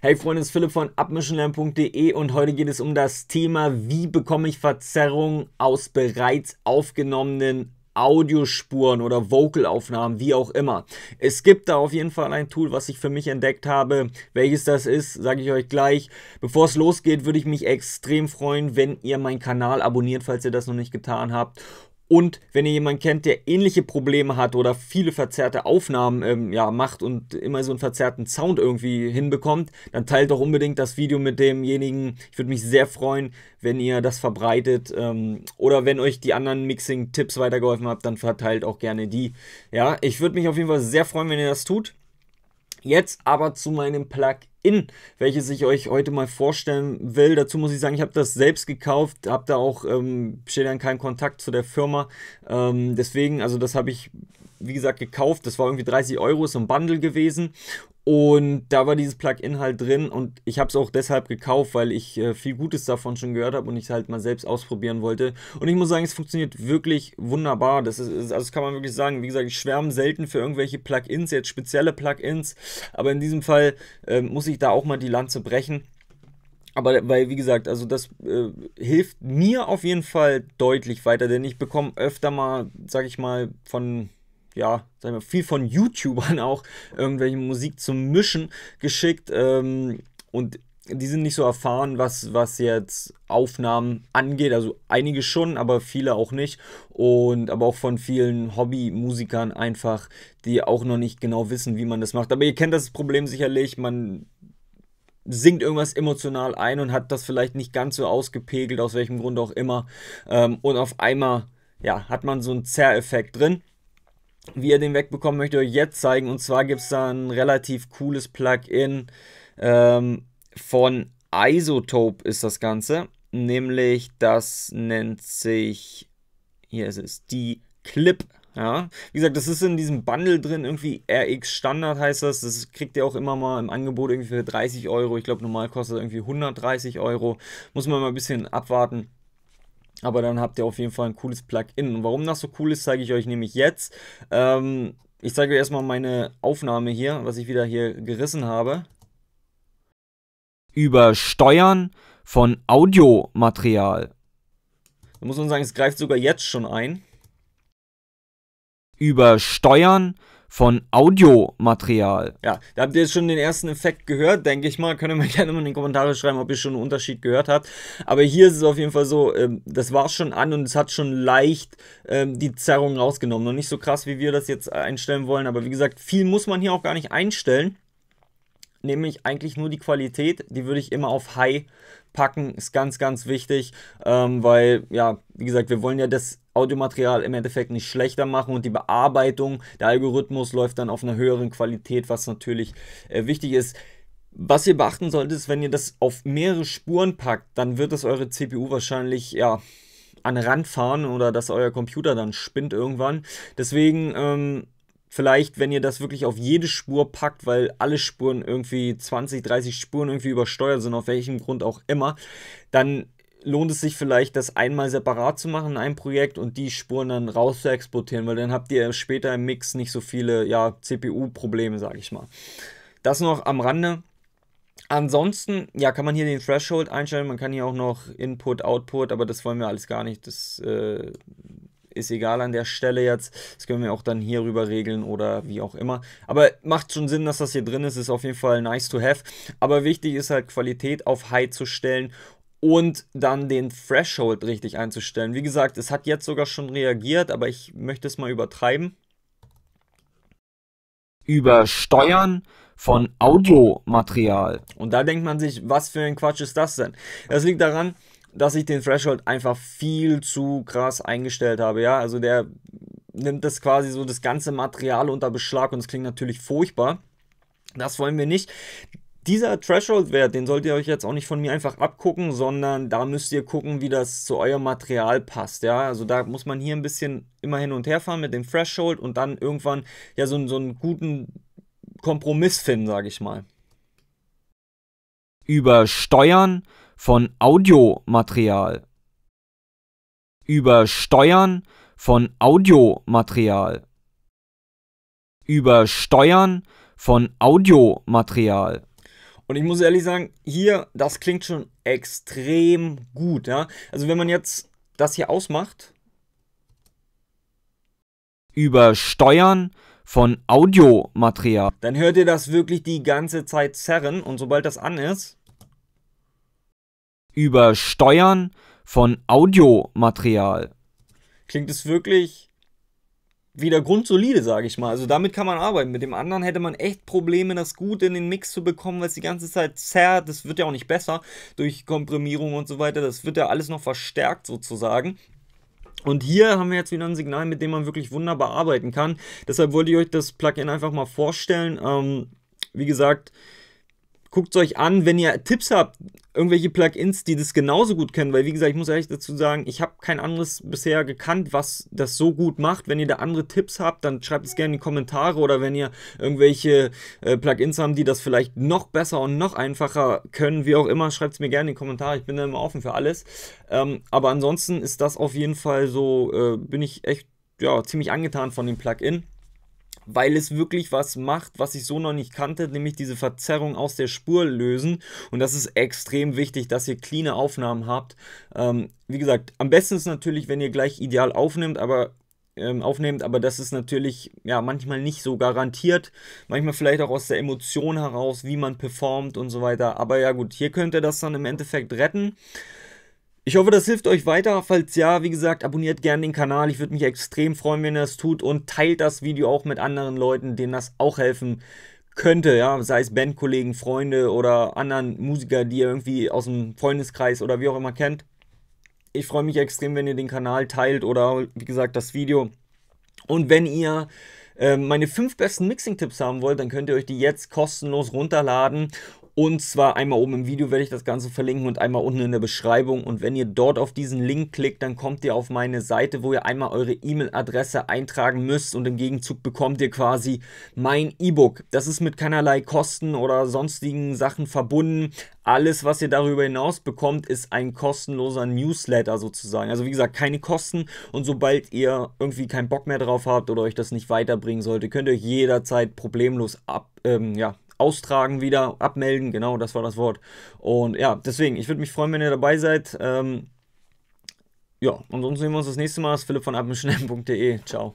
Hey Freunde, es ist Philipp von abmischenlernen.de und heute geht es um das Thema, wie bekomme ich Verzerrungen aus bereits aufgenommenen Audiospuren oder Vocalaufnahmen, wie auch immer. Es gibt da auf jeden Fall ein Tool, was ich für mich entdeckt habe. Welches das ist, sage ich euch gleich. Bevor es losgeht, würde ich mich extrem freuen, wenn ihr meinen Kanal abonniert, falls ihr das noch nicht getan habt. Und wenn ihr jemanden kennt, der ähnliche Probleme hat oder viele verzerrte Aufnahmen ähm, ja, macht und immer so einen verzerrten Sound irgendwie hinbekommt, dann teilt doch unbedingt das Video mit demjenigen. Ich würde mich sehr freuen, wenn ihr das verbreitet. Ähm, oder wenn euch die anderen Mixing-Tipps weitergeholfen habt, dann verteilt auch gerne die. Ja, ich würde mich auf jeden Fall sehr freuen, wenn ihr das tut. Jetzt aber zu meinem Plugin, welches ich euch heute mal vorstellen will. Dazu muss ich sagen, ich habe das selbst gekauft, habe da auch, ähm, steht dann kein Kontakt zu der Firma. Ähm, deswegen, also das habe ich wie gesagt, gekauft. Das war irgendwie 30 Euro, ist ein Bundle gewesen. Und da war dieses Plugin halt drin und ich habe es auch deshalb gekauft, weil ich äh, viel Gutes davon schon gehört habe und ich es halt mal selbst ausprobieren wollte. Und ich muss sagen, es funktioniert wirklich wunderbar. Das ist, also das kann man wirklich sagen. Wie gesagt, ich schwärme selten für irgendwelche Plugins, jetzt spezielle Plugins. Aber in diesem Fall äh, muss ich da auch mal die Lanze brechen. Aber weil, wie gesagt, also das äh, hilft mir auf jeden Fall deutlich weiter, denn ich bekomme öfter mal, sage ich mal, von ja, sagen wir, viel von YouTubern auch irgendwelche Musik zum Mischen geschickt. Ähm, und die sind nicht so erfahren, was, was jetzt Aufnahmen angeht. Also einige schon, aber viele auch nicht. Und aber auch von vielen Hobbymusikern einfach, die auch noch nicht genau wissen, wie man das macht. Aber ihr kennt das Problem sicherlich, man singt irgendwas emotional ein und hat das vielleicht nicht ganz so ausgepegelt, aus welchem Grund auch immer. Ähm, und auf einmal ja, hat man so einen Zerreffekt drin wie ihr den wegbekommen möchtet, euch jetzt zeigen. Und zwar gibt es da ein relativ cooles Plugin ähm, von Isotope ist das Ganze. Nämlich, das nennt sich, hier ist es, die Clip. Ja, wie gesagt, das ist in diesem Bundle drin, irgendwie RX Standard heißt das. Das kriegt ihr auch immer mal im Angebot irgendwie für 30 Euro. Ich glaube, normal kostet das irgendwie 130 Euro. Muss man mal ein bisschen abwarten aber dann habt ihr auf jeden Fall ein cooles Plugin. Und warum das so cool ist, zeige ich euch nämlich jetzt. Ähm, ich zeige euch erstmal meine Aufnahme hier, was ich wieder hier gerissen habe. Über Steuern von Audiomaterial. Da muss man sagen, es greift sogar jetzt schon ein. Über Steuern von Audiomaterial. Ja, da habt ihr jetzt schon den ersten Effekt gehört, denke ich mal. Könnt ihr mir gerne mal in die Kommentare schreiben, ob ihr schon einen Unterschied gehört habt. Aber hier ist es auf jeden Fall so, ähm, das war schon an und es hat schon leicht ähm, die Zerrung rausgenommen. Noch nicht so krass, wie wir das jetzt einstellen wollen. Aber wie gesagt, viel muss man hier auch gar nicht einstellen nämlich eigentlich nur die Qualität, die würde ich immer auf High packen, ist ganz, ganz wichtig, ähm, weil, ja, wie gesagt, wir wollen ja das Audiomaterial im Endeffekt nicht schlechter machen und die Bearbeitung, der Algorithmus läuft dann auf einer höheren Qualität, was natürlich äh, wichtig ist. Was ihr beachten solltet, ist, wenn ihr das auf mehrere Spuren packt, dann wird das eure CPU wahrscheinlich, ja, an Rand fahren oder dass euer Computer dann spinnt irgendwann. Deswegen, ähm, vielleicht, wenn ihr das wirklich auf jede Spur packt, weil alle Spuren irgendwie 20, 30 Spuren irgendwie übersteuert sind, auf welchem Grund auch immer, dann lohnt es sich vielleicht, das einmal separat zu machen in einem Projekt und die Spuren dann raus zu exportieren, weil dann habt ihr später im Mix nicht so viele ja, CPU-Probleme, sage ich mal. Das noch am Rande. Ansonsten, ja, kann man hier den Threshold einstellen, man kann hier auch noch Input, Output, aber das wollen wir alles gar nicht. Das äh, ist egal an der Stelle jetzt. Das können wir auch dann hier rüber regeln oder wie auch immer. Aber macht schon Sinn, dass das hier drin ist. Ist auf jeden Fall nice to have. Aber wichtig ist halt Qualität auf High zu stellen und dann den Threshold richtig einzustellen. Wie gesagt, es hat jetzt sogar schon reagiert, aber ich möchte es mal übertreiben. Über Steuern von Audiomaterial. Und da denkt man sich, was für ein Quatsch ist das denn? Das liegt daran, dass ich den Threshold einfach viel zu krass eingestellt habe. Ja, also der nimmt das quasi so das ganze Material unter Beschlag und es klingt natürlich furchtbar. Das wollen wir nicht. Dieser Threshold-Wert, den solltet ihr euch jetzt auch nicht von mir einfach abgucken, sondern da müsst ihr gucken, wie das zu eurem Material passt. Ja, also da muss man hier ein bisschen immer hin und her fahren mit dem Threshold und dann irgendwann ja so, so einen guten Kompromiss finden, sage ich mal. Über Steuern von Audiomaterial, über Steuern von Audiomaterial, über Steuern von Audiomaterial. Und ich muss ehrlich sagen, hier, das klingt schon extrem gut. Ja? Also wenn man jetzt das hier ausmacht. Über Steuern von Audiomaterial. Dann hört ihr das wirklich die ganze Zeit zerren und sobald das an ist über Steuern von Audiomaterial. Klingt es wirklich wieder grundsolide, sage ich mal. Also damit kann man arbeiten. Mit dem anderen hätte man echt Probleme, das gut in den Mix zu bekommen, weil es die ganze Zeit zerrt. Das wird ja auch nicht besser durch Komprimierung und so weiter. Das wird ja alles noch verstärkt sozusagen. Und hier haben wir jetzt wieder ein Signal, mit dem man wirklich wunderbar arbeiten kann. Deshalb wollte ich euch das Plugin einfach mal vorstellen. Ähm, wie gesagt, guckt es euch an, wenn ihr Tipps habt, irgendwelche Plugins, die das genauso gut kennen, weil wie gesagt, ich muss ehrlich dazu sagen, ich habe kein anderes bisher gekannt, was das so gut macht. Wenn ihr da andere Tipps habt, dann schreibt es gerne in die Kommentare oder wenn ihr irgendwelche äh, Plugins haben, die das vielleicht noch besser und noch einfacher können, wie auch immer, schreibt es mir gerne in die Kommentare. Ich bin da immer offen für alles. Ähm, aber ansonsten ist das auf jeden Fall so, äh, bin ich echt ja, ziemlich angetan von dem Plugin weil es wirklich was macht, was ich so noch nicht kannte, nämlich diese Verzerrung aus der Spur lösen. Und das ist extrem wichtig, dass ihr clean Aufnahmen habt. Ähm, wie gesagt, am besten ist natürlich, wenn ihr gleich ideal aufnimmt, aber ähm, aufnehmt, aber das ist natürlich ja manchmal nicht so garantiert, manchmal vielleicht auch aus der Emotion heraus, wie man performt und so weiter. Aber ja gut, hier könnt ihr das dann im Endeffekt retten. Ich hoffe, das hilft euch weiter. Falls ja, wie gesagt, abonniert gerne den Kanal. Ich würde mich extrem freuen, wenn ihr das tut und teilt das Video auch mit anderen Leuten, denen das auch helfen könnte, ja, sei es Bandkollegen, Freunde oder anderen Musiker, die ihr irgendwie aus dem Freundeskreis oder wie auch immer kennt. Ich freue mich extrem, wenn ihr den Kanal teilt oder wie gesagt das Video. Und wenn ihr äh, meine fünf besten Mixing-Tipps haben wollt, dann könnt ihr euch die jetzt kostenlos runterladen und zwar einmal oben im Video werde ich das Ganze verlinken und einmal unten in der Beschreibung. Und wenn ihr dort auf diesen Link klickt, dann kommt ihr auf meine Seite, wo ihr einmal eure E-Mail-Adresse eintragen müsst und im Gegenzug bekommt ihr quasi mein E-Book. Das ist mit keinerlei Kosten oder sonstigen Sachen verbunden. Alles, was ihr darüber hinaus bekommt, ist ein kostenloser Newsletter sozusagen. Also wie gesagt, keine Kosten und sobald ihr irgendwie keinen Bock mehr drauf habt oder euch das nicht weiterbringen sollte, könnt ihr euch jederzeit problemlos ab, ähm, ja, austragen wieder, abmelden, genau, das war das Wort. Und ja, deswegen, ich würde mich freuen, wenn ihr dabei seid. Ähm, ja, und sonst sehen wir uns das nächste Mal. Das ist Philipp von abendschnellen.de. Ciao.